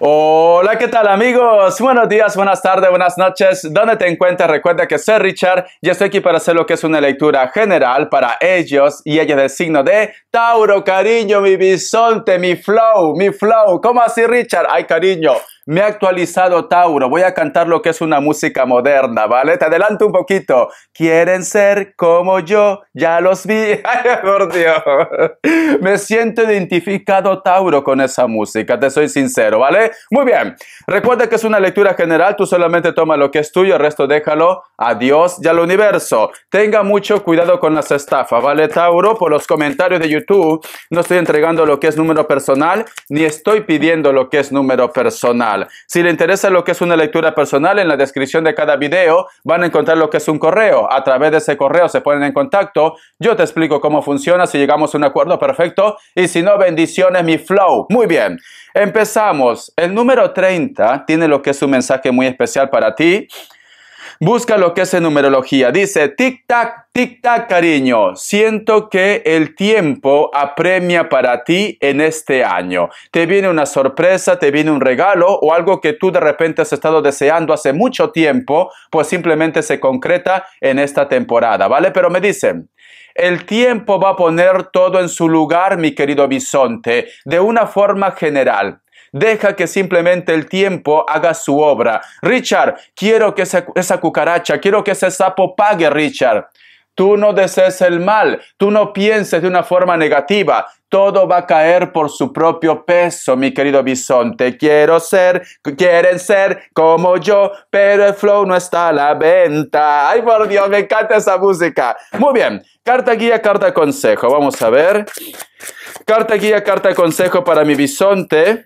Hola, ¿qué tal amigos? Buenos días, buenas tardes, buenas noches. ¿Dónde te encuentras? Recuerda que soy Richard y estoy aquí para hacer lo que es una lectura general para ellos y ella del signo de Tauro, cariño, mi bisonte, mi flow, mi flow. ¿Cómo así, Richard? Ay, cariño. Me he actualizado, Tauro. Voy a cantar lo que es una música moderna, ¿vale? Te adelanto un poquito. Quieren ser como yo, ya los vi. Ay, por Dios. Me siento identificado, Tauro, con esa música. Te soy sincero, ¿vale? Muy bien. Recuerda que es una lectura general. Tú solamente toma lo que es tuyo, el resto déjalo a Dios y al universo. Tenga mucho cuidado con las estafas, ¿vale, Tauro? Por los comentarios de YouTube, no estoy entregando lo que es número personal, ni estoy pidiendo lo que es número personal. Si le interesa lo que es una lectura personal, en la descripción de cada video van a encontrar lo que es un correo. A través de ese correo se ponen en contacto. Yo te explico cómo funciona, si llegamos a un acuerdo perfecto. Y si no, bendiciones, mi flow. Muy bien. Empezamos. El número 30 tiene lo que es un mensaje muy especial para ti. Busca lo que es en numerología. Dice, tic-tac, tic-tac, cariño. Siento que el tiempo apremia para ti en este año. Te viene una sorpresa, te viene un regalo o algo que tú de repente has estado deseando hace mucho tiempo, pues simplemente se concreta en esta temporada, ¿vale? Pero me dicen, el tiempo va a poner todo en su lugar, mi querido bisonte, de una forma general. Deja que simplemente el tiempo haga su obra. Richard, quiero que esa, cucaracha, quiero que ese sapo pague, Richard. Tú no desees el mal, tú no pienses de una forma negativa, todo va a caer por su propio peso, mi querido bisonte. Quiero ser, quieren ser como yo, pero el flow no está a la venta. Ay, por Dios, me encanta esa música. Muy bien, carta guía, carta consejo. Vamos a ver. Carta guía, carta consejo para mi bisonte.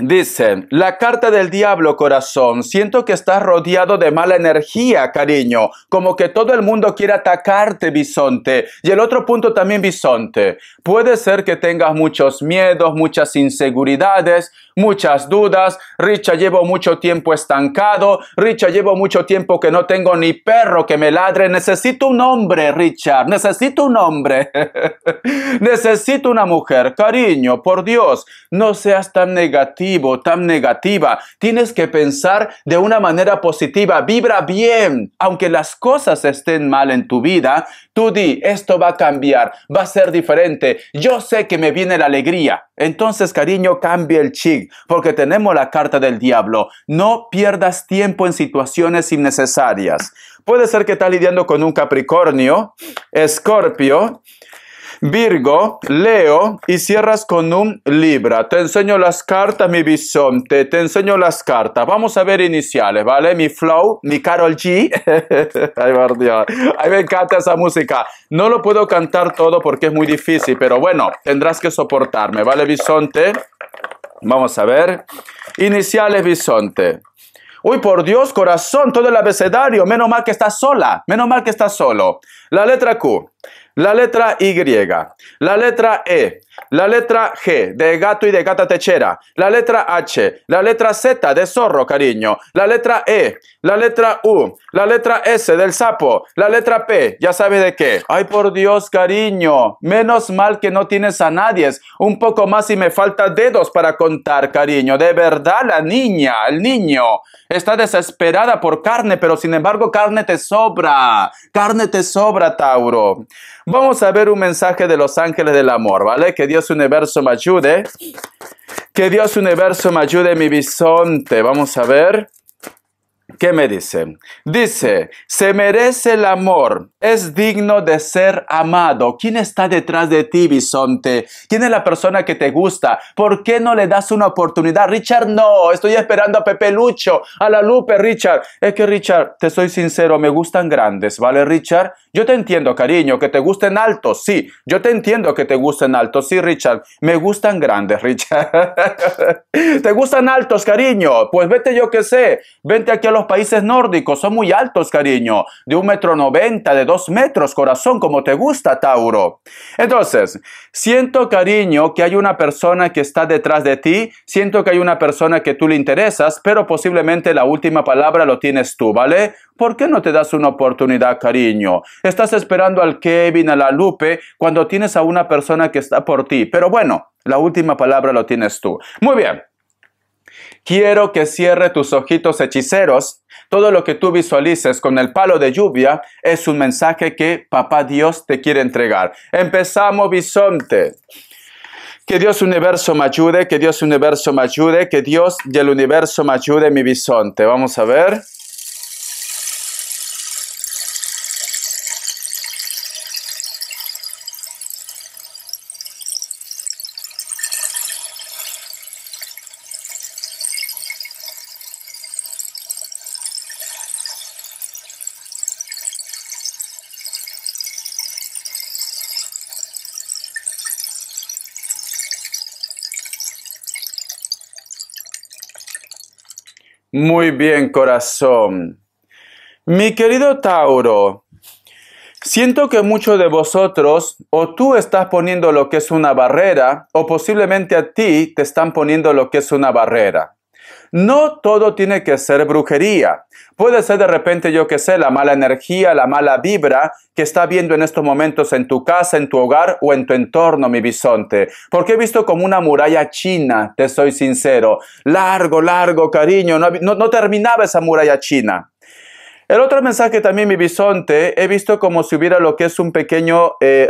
Dice, la carta del diablo, corazón, siento que estás rodeado de mala energía, cariño, como que todo el mundo quiere atacarte, bisonte. Y el otro punto también, bisonte, puede ser que tengas muchos miedos, muchas inseguridades, muchas dudas, Richa llevo mucho tiempo estancado, Richa llevo mucho tiempo que no tengo ni perro que me ladre, necesito un hombre, Richard, necesito un hombre, necesito una mujer, cariño, por Dios, no seas tan negativo, tan negativa, tienes que pensar de una manera positiva, vibra bien, aunque las cosas estén mal en tu vida, tú di, esto va a cambiar, va a ser diferente, yo sé que me viene la alegría, entonces cariño, cambia el chip porque tenemos la carta del diablo. No pierdas tiempo en situaciones innecesarias. Puede ser que estás lidiando con un Capricornio, Escorpio, Virgo, Leo y cierras con un Libra. Te enseño las cartas, mi bisonte, te enseño las cartas. Vamos a ver iniciales, ¿vale? Mi Flow, mi Carol G. Ay, por Dios. Ay, me encanta esa música. No lo puedo cantar todo porque es muy difícil, pero bueno, tendrás que soportarme, ¿vale, bisonte? Vamos a ver. Iniciales bisonte. Uy, por Dios, corazón, todo el abecedario. Menos mal que está sola. Menos mal que está solo. La letra Q. La letra Y. La letra E. La letra G de gato y de gata techera. La letra H. La letra Z de zorro, cariño. La letra E. La letra U. La letra S del sapo. La letra P. Ya sabe de qué. Ay, por Dios, cariño. Menos mal que no tienes a nadie. Un poco más y me falta dedos para contar, cariño. De verdad, la niña, el niño, está desesperada por carne, pero sin embargo, carne te sobra. Carne te sobra, Tauro. Vamos a ver un mensaje de los ángeles del amor, ¿vale? que Dios Universo me ayude. Que Dios Universo me ayude mi bisonte. Vamos a ver. ¿Qué me dice? Dice, se merece el amor, es digno de ser amado. ¿Quién está detrás de ti, bisonte? ¿Quién es la persona que te gusta? ¿Por qué no le das una oportunidad? Richard, no, estoy esperando a Pepe Lucho, a la Lupe, Richard. Es que, Richard, te soy sincero, me gustan grandes, ¿vale, Richard? Yo te entiendo, cariño, que te gusten altos, sí. Yo te entiendo que te gusten altos, sí, Richard. Me gustan grandes, Richard. ¿Te gustan altos, cariño? Pues vete yo que sé. Vente aquí a los países nórdicos, son muy altos, cariño. De un metro noventa, de dos metros, corazón, como te gusta, Tauro. Entonces, siento, cariño, que hay una persona que está detrás de ti. Siento que hay una persona que tú le interesas, pero posiblemente la última palabra lo tienes tú, ¿vale? ¿Por qué no te das una oportunidad, cariño? Estás esperando al Kevin, a la Lupe, cuando tienes a una persona que está por ti. Pero bueno, la última palabra lo tienes tú. Muy bien. Quiero que cierre tus ojitos hechiceros. Todo lo que tú visualices con el palo de lluvia es un mensaje que Papá Dios te quiere entregar. Empezamos, bisonte. Que Dios universo me ayude, que Dios universo me ayude, que Dios y el universo me ayude, mi bisonte. Vamos a ver. Muy bien, corazón. Mi querido Tauro, siento que muchos de vosotros o tú estás poniendo lo que es una barrera o posiblemente a ti te están poniendo lo que es una barrera. No todo tiene que ser brujería. Puede ser de repente, yo que sé, la mala energía, la mala vibra que está viendo en estos momentos en tu casa, en tu hogar o en tu entorno, mi bisonte. Porque he visto como una muralla china, te soy sincero. Largo, largo, cariño, no, terminaba esa muralla china. El otro mensaje también, mi bisonte, he visto como si hubiera lo que es un pequeño eh,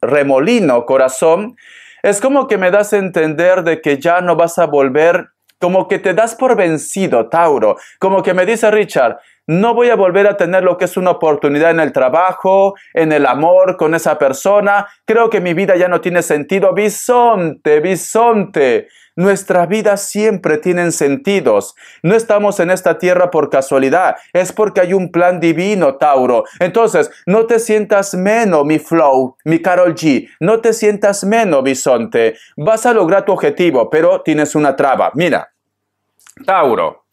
remolino, corazón. Es como que me das a entender de que ya no vas a volver como que te das por vencido, Tauro. Como que me dice Richard, no voy a volver a tener lo que es una oportunidad en el trabajo, en el amor con esa persona. Creo que mi vida ya no tiene sentido. Bisonte, bisonte. Nuestras vidas siempre tienen sentidos. No estamos en esta tierra por casualidad, es porque hay un plan divino, Tauro. Entonces, no te sientas menos, mi Flow, mi Carol G. No te sientas menos, Bisonte. Vas a lograr tu objetivo, pero tienes una traba. Mira, Tauro.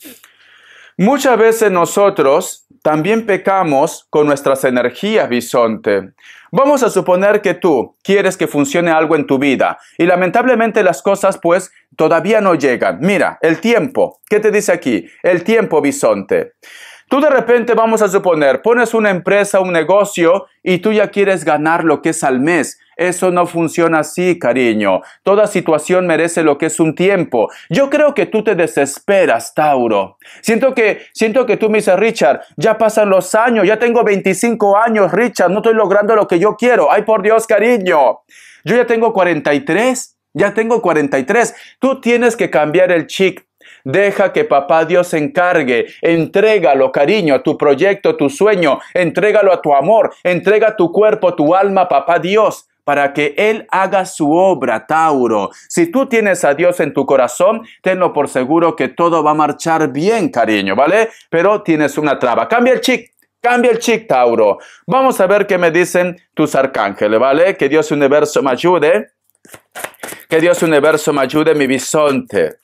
Muchas veces nosotros también pecamos con nuestras energías, Bisonte. Vamos a suponer que tú quieres que funcione algo en tu vida y lamentablemente las cosas pues todavía no llegan. Mira, el tiempo. ¿Qué te dice aquí? El tiempo bisonte. Tú de repente, vamos a suponer, pones una empresa, un negocio y tú ya quieres ganar lo que es al mes, eso no funciona así, cariño. Toda situación merece lo que es un tiempo. Yo creo que tú te desesperas, Tauro. Siento que, siento que tú me dices, Richard, ya pasan los años, ya tengo 25 años, Richard, no estoy logrando lo que yo quiero. Ay, por Dios, cariño. Yo ya tengo 43, ya tengo 43. Tú tienes que cambiar el chic, Deja que papá Dios se encargue. Entrégalo, cariño, a tu proyecto, a tu sueño. Entrégalo a tu amor. Entrega tu cuerpo, tu alma, papá Dios para que Él haga su obra, Tauro. Si tú tienes a Dios en tu corazón, tenlo por seguro que todo va a marchar bien, cariño, ¿vale? Pero tienes una traba. Cambia el chic, Cambia el chic, Tauro. Vamos a ver qué me dicen tus arcángeles, ¿vale? Que Dios universo me ayude. Que Dios universo me ayude mi bisonte.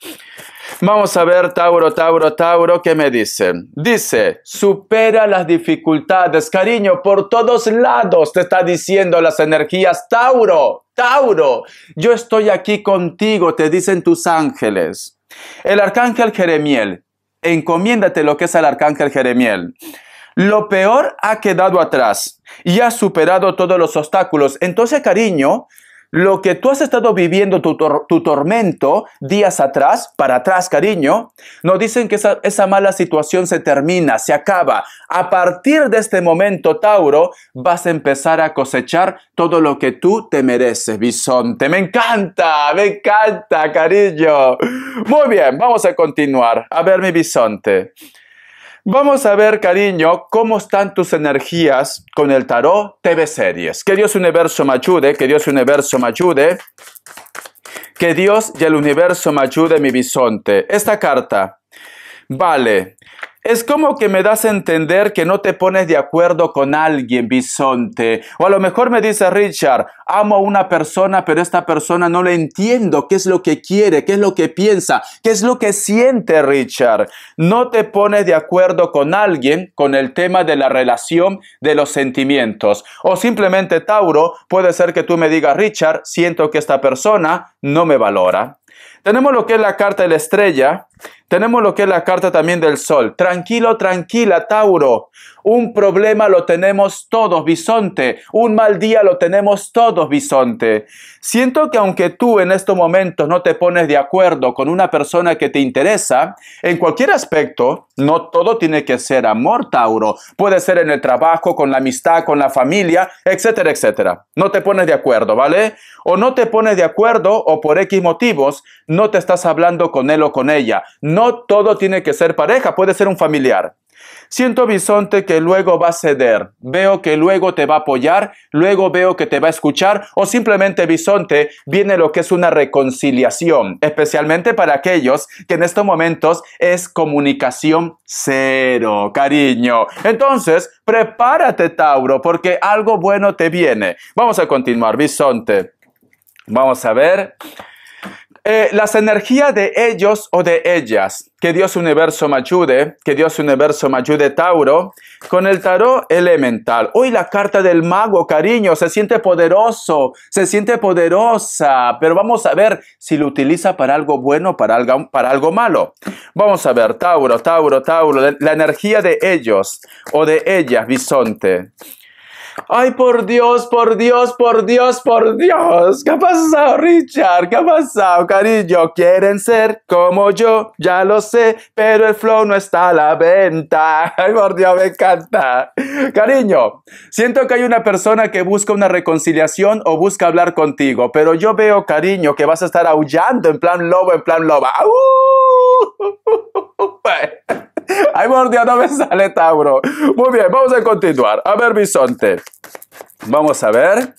Vamos a ver, Tauro, Tauro, Tauro, ¿qué me dice? Dice, supera las dificultades, cariño, por todos lados te está diciendo las energías, Tauro, Tauro, yo estoy aquí contigo, te dicen tus ángeles. El arcángel Jeremiel, encomiéndate lo que es el arcángel Jeremiel. Lo peor ha quedado atrás y ha superado todos los obstáculos. Entonces, cariño, lo que tú has estado viviendo, tu, tormento, días atrás, para atrás, cariño, nos dicen que esa, esa mala situación se termina, se acaba. A partir de este momento, Tauro, vas a empezar a cosechar todo lo que tú te mereces, bisonte. Me encanta, me encanta, cariño. Muy bien, vamos a continuar. A ver, mi bisonte. Vamos a ver, cariño, cómo están tus energías con el tarot TV Series. Que Dios Universo me ayude, que Dios Universo me ayude. Que Dios y el Universo me ayude mi bisonte. Esta carta Vale, es como que me das a entender que no te pones de acuerdo con alguien, Bisonte. O a lo mejor me dice Richard, amo a una persona, pero esta persona no le entiendo qué es lo que quiere, qué es lo que piensa, qué es lo que siente Richard. No te pones de acuerdo con alguien con el tema de la relación de los sentimientos. O simplemente, Tauro, puede ser que tú me digas, Richard, siento que esta persona no me valora. Tenemos lo que es la carta de la estrella, tenemos lo que es la carta también del sol. Tranquilo, tranquila, Tauro. Un problema lo tenemos todos, Bisonte. Un mal día lo tenemos todos, Bisonte. Siento que aunque tú en estos momentos no te pones de acuerdo con una persona que te interesa, en cualquier aspecto, no todo tiene que ser amor, Tauro. Puede ser en el trabajo, con la amistad, con la familia, etcétera, etcétera. No te pones de acuerdo, ¿vale? O no te pones de acuerdo o por X motivos no te estás hablando con él o con ella. No todo tiene que ser pareja, puede ser un familiar. Siento Bisonte que luego va a ceder, veo que luego te va a apoyar, luego veo que te va a escuchar o simplemente Bisonte viene lo que es una reconciliación, especialmente para aquellos que en estos momentos es comunicación cero, cariño. Entonces, prepárate Tauro porque algo bueno te viene. Vamos a continuar, Bisonte. Vamos a ver. Eh, las energías de ellos o de ellas. Que Dios Universo me ayude, que Dios Universo me ayude, Tauro, con el tarot elemental. Hoy la carta del mago, cariño, se siente poderoso, se siente poderosa, pero vamos a ver si lo utiliza para algo bueno, para algo, para algo malo. Vamos a ver, Tauro, Tauro, Tauro, la energía de ellos o de ellas, bisonte. ¡Ay, por Dios, por Dios, por Dios, por Dios! ¿Qué ha pasado, Richard? ¿Qué ha pasado, cariño? Quieren ser como yo, ya lo sé, pero el flow no está a la venta. ¡Ay, por Dios, me encanta! Cariño, siento que hay una persona que busca una reconciliación o busca hablar contigo, pero yo veo, cariño, que vas a estar aullando en plan lobo, en plan loba. ¡Uh! Ay, por no me sale Tauro. Muy bien, vamos a continuar. A ver, bisonte. Vamos a ver.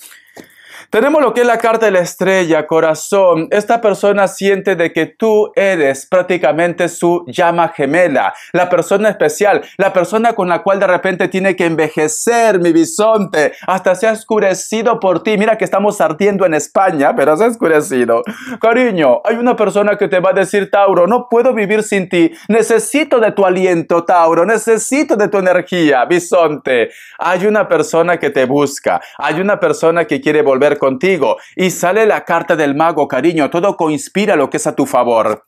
Tenemos lo que es la carta de la estrella, corazón. Esta persona siente de que tú eres prácticamente su llama gemela, la persona especial, la persona con la cual de repente tiene que envejecer mi bisonte, hasta se ha oscurecido por ti. Mira que estamos ardiendo en España, pero se ha oscurecido. Cariño, hay una persona que te va a decir, Tauro, no puedo vivir sin ti. Necesito de tu aliento, Tauro. Necesito de tu energía, bisonte. Hay una persona que te busca. Hay una persona que quiere volver contigo. Y sale la carta del mago, cariño, todo conspira lo que es a tu favor.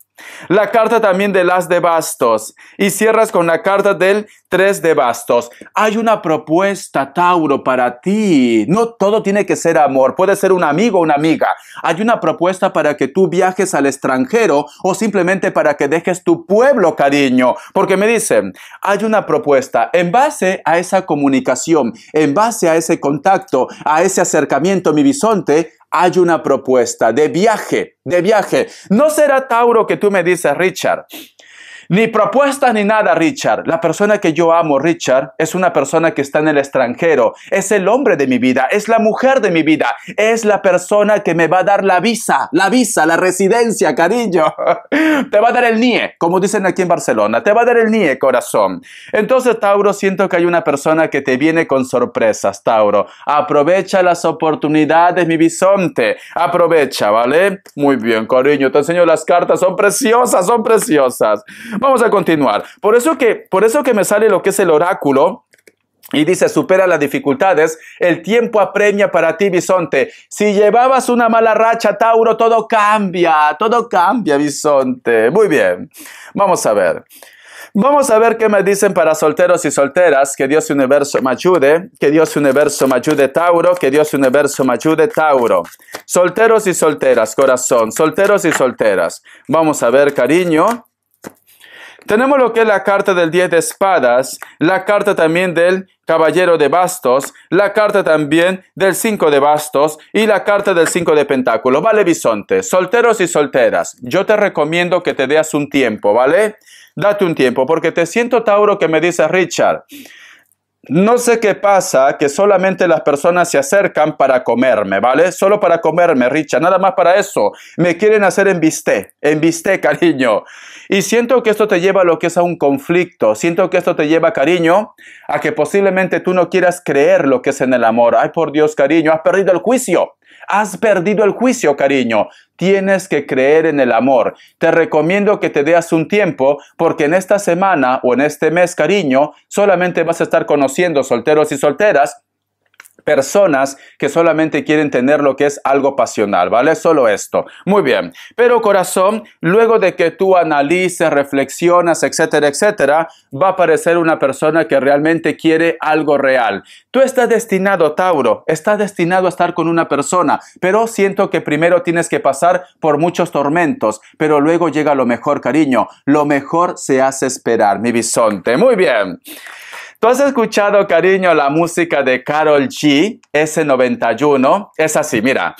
La carta también de las de bastos. Y cierras con la carta del tres de bastos. Hay una propuesta, Tauro, para ti. No todo tiene que ser amor. Puede ser un amigo o una amiga. Hay una propuesta para que tú viajes al extranjero o simplemente para que dejes tu pueblo, cariño. Porque me dicen, hay una propuesta. En base a esa comunicación, en base a ese contacto, a ese acercamiento mi bisonte, hay una propuesta de viaje, de viaje. No será Tauro que tú me dices, Richard. Ni propuestas ni nada, Richard. La persona que yo amo, Richard, es una persona que está en el extranjero. Es el hombre de mi vida, es la mujer de mi vida, es la persona que me va a dar la visa, la visa, la residencia, cariño. Te va a dar el NIE, como dicen aquí en Barcelona. Te va a dar el NIE, corazón. Entonces, Tauro, siento que hay una persona que te viene con sorpresas, Tauro. Aprovecha las oportunidades, mi bisonte. Aprovecha, ¿vale? Muy bien, cariño. Te enseño las cartas. Son preciosas, son preciosas. Vamos a continuar. Por eso que, por eso que me sale lo que es el oráculo, y dice, supera las dificultades, el tiempo apremia para ti, Bisonte. Si llevabas una mala racha, Tauro, todo cambia, todo cambia, Bisonte. Muy bien, vamos a ver. Vamos a ver qué me dicen para solteros y solteras. Que Dios universo me ayude. Que Dios universo me ayude, Tauro. Que Dios universo me ayude, Tauro. Solteros y solteras, corazón. Solteros y solteras. Vamos a ver, cariño. Tenemos lo que es la carta del 10 de espadas, la carta también del caballero de bastos, la carta también del 5 de bastos y la carta del 5 de pentáculos. Vale, bisonte, solteros y solteras, yo te recomiendo que te deas un tiempo, ¿vale? Date un tiempo, porque te siento, Tauro, que me dice Richard. No sé qué pasa, que solamente las personas se acercan para comerme, ¿vale? Solo para comerme, Richa, nada más para eso. Me quieren hacer embisté, embisté, cariño. Y siento que esto te lleva a lo que es a un conflicto. Siento que esto te lleva, cariño, a que posiblemente tú no quieras creer lo que es en el amor. Ay, por Dios, cariño, has perdido el juicio. Has perdido el juicio, cariño. Tienes que creer en el amor. Te recomiendo que te deas un tiempo porque en esta semana o en este mes, cariño, solamente vas a estar conociendo solteros y solteras personas que solamente quieren tener lo que es algo pasional, ¿vale? Solo esto. Muy bien. Pero corazón, luego de que tú analices, reflexionas, etcétera, etcétera, va a aparecer una persona que realmente quiere algo real. Tú estás destinado, Tauro, estás destinado a estar con una persona, pero siento que primero tienes que pasar por muchos tormentos, pero luego llega lo mejor, cariño. Lo mejor se hace esperar, mi bisonte. Muy bien. ¿Tú has escuchado, cariño, la música de Carol G, S91? Es así, mira.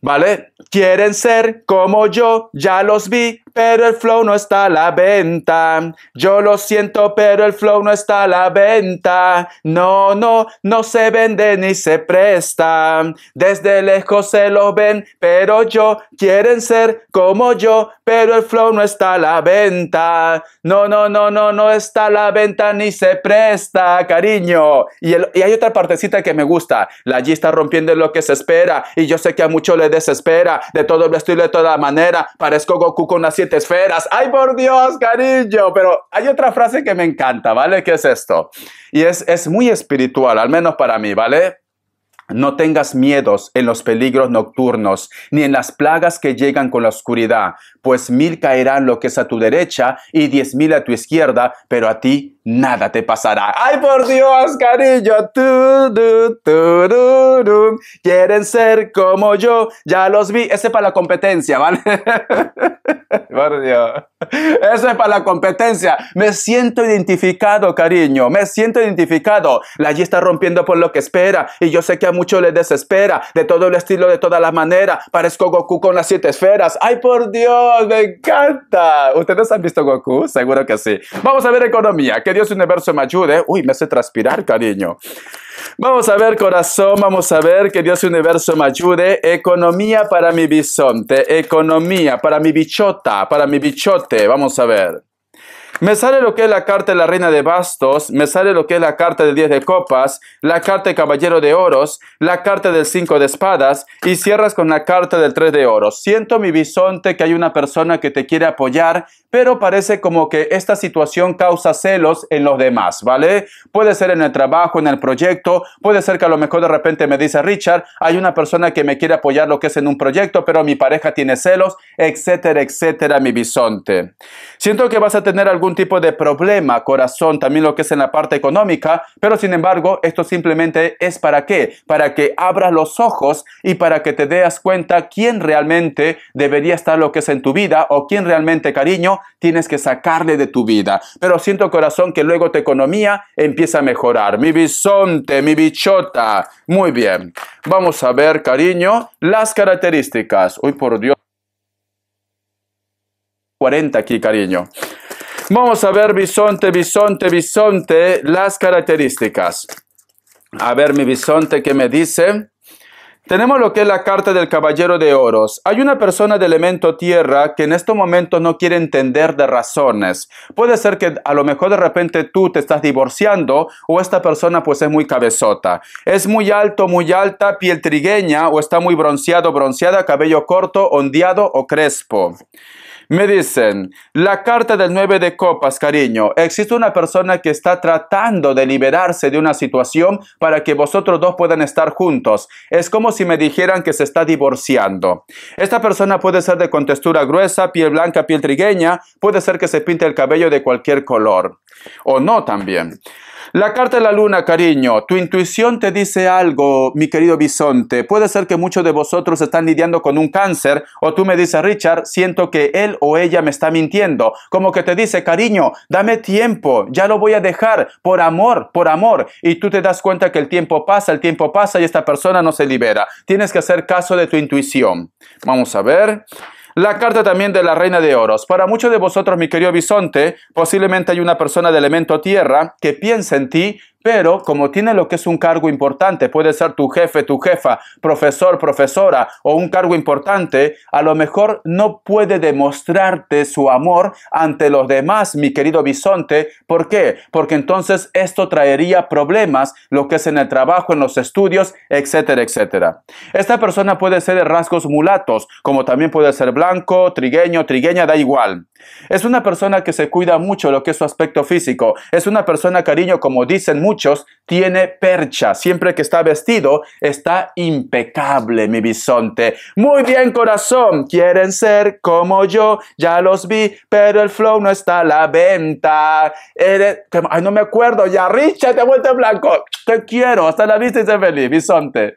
¿Vale? Quieren ser como yo, ya los vi, pero el flow no está a la venta. Yo lo siento, pero el flow no está a la venta. No, no, no se vende ni se presta. Desde lejos se lo ven, pero yo quieren ser como yo, pero el flow no está a la venta. No, no, no, no, no está a la venta ni se presta, cariño. Y, el, y hay otra partecita que me gusta. La G está rompiendo lo que se espera. Y yo sé que a muchos les desespera. De todo lo estilo de toda manera. Parezco Goku con las siete esferas. ¡Ay, por Dios, cariño! Pero hay otra frase que me encanta, ¿vale? ¿Qué es esto? Y es, es muy espiritual, al menos para mí, ¿vale? No tengas miedos en los peligros nocturnos, ni en las plagas que llegan con la oscuridad, pues mil caerán lo que es a tu derecha y diez mil a tu izquierda, pero a ti nada te pasará. ¡Ay, por Dios, cariño! Quieren ser como yo, ya los vi. Ese es para la competencia, ¿vale? por Dios. Eso es para la competencia. Me siento identificado, cariño. Me siento identificado. La G está rompiendo por lo que espera. Y yo sé que a muchos les desespera. De todo el estilo, de todas las maneras. Parezco Goku con las siete esferas. ¡Ay, por Dios! ¡Me encanta! ¿Ustedes han visto Goku? Seguro que sí. Vamos a ver economía. Dios universo me ayude. Uy, me hace transpirar, cariño. Vamos a ver, corazón, vamos a ver que Dios universo me ayude. Economía para mi bisonte, economía para mi bichota, para mi bichote. Vamos a ver. Me sale lo que es la carta de la reina de bastos, me sale lo que es la carta de 10 de copas, la carta de caballero de oros, la carta del 5 de espadas y cierras con la carta del 3 de oros. Siento mi bisonte que hay una persona que te quiere apoyar, pero parece como que esta situación causa celos en los demás, ¿vale? Puede ser en el trabajo, en el proyecto, puede ser que a lo mejor de repente me dice Richard, hay una persona que me quiere apoyar lo que es en un proyecto, pero mi pareja tiene celos, etcétera, etcétera, mi bisonte. Siento que vas a tener algún tipo de problema, corazón, también lo que es en la parte económica, pero sin embargo, esto simplemente es para qué? Para que abras los ojos y para que te des cuenta quién realmente debería estar lo que es en tu vida o quién realmente, cariño, tienes que sacarle de tu vida. Pero siento, corazón, que luego tu economía empieza a mejorar. Mi bisonte, mi bichota. Muy bien. Vamos a ver, cariño, las características. Uy, por Dios. 40 aquí, cariño. Vamos a ver bisonte, bisonte, bisonte, las características. A ver mi bisonte ¿qué me dice. Tenemos lo que es la carta del caballero de oros. Hay una persona de elemento tierra que en este momento no quiere entender de razones. Puede ser que a lo mejor de repente tú te estás divorciando o esta persona pues es muy cabezota. Es muy alto, muy alta, piel trigueña o está muy bronceado, bronceada, cabello corto, ondeado o crespo. Me dicen, la carta del nueve de copas, cariño, existe una persona que está tratando de liberarse de una situación para que vosotros dos puedan estar juntos. Es como si me dijeran que se está divorciando. Esta persona puede ser de contextura gruesa, piel blanca, piel trigueña, puede ser que se pinte el cabello de cualquier color. O no también. La carta de la luna, cariño. Tu intuición te dice algo, mi querido bisonte. Puede ser que muchos de vosotros están lidiando con un cáncer o tú me dices, Richard, siento que él o ella me está mintiendo. Como que te dice, cariño, dame tiempo, ya lo voy a dejar por amor, por amor. Y tú te das cuenta que el tiempo pasa, el tiempo pasa y esta persona no se libera. Tienes que hacer caso de tu intuición. Vamos a ver. La carta también de la Reina de Oros. Para muchos de vosotros, mi querido bisonte, posiblemente hay una persona de elemento tierra que piensa en ti pero como tiene lo que es un cargo importante, puede ser tu jefe, tu jefa, profesor, profesora o un cargo importante, a lo mejor no puede demostrarte su amor ante los demás, mi querido bisonte. ¿Por qué? Porque entonces esto traería problemas, lo que es en el trabajo, en los estudios, etcétera, etcétera. Esta persona puede ser de rasgos mulatos, como también puede ser blanco, trigueño, trigueña, da igual. Es una persona que se cuida mucho lo que es su aspecto físico. Es una persona, cariño, como dicen muchos tiene percha. Siempre que está vestido, está impecable mi bisonte. Muy bien, corazón. Quieren ser como yo. Ya los vi, pero el flow no está a la venta. Eres... Ay, no me acuerdo. Ya, Richard, te vuelto blanco. Te quiero. Hasta la vista y sé feliz, bisonte.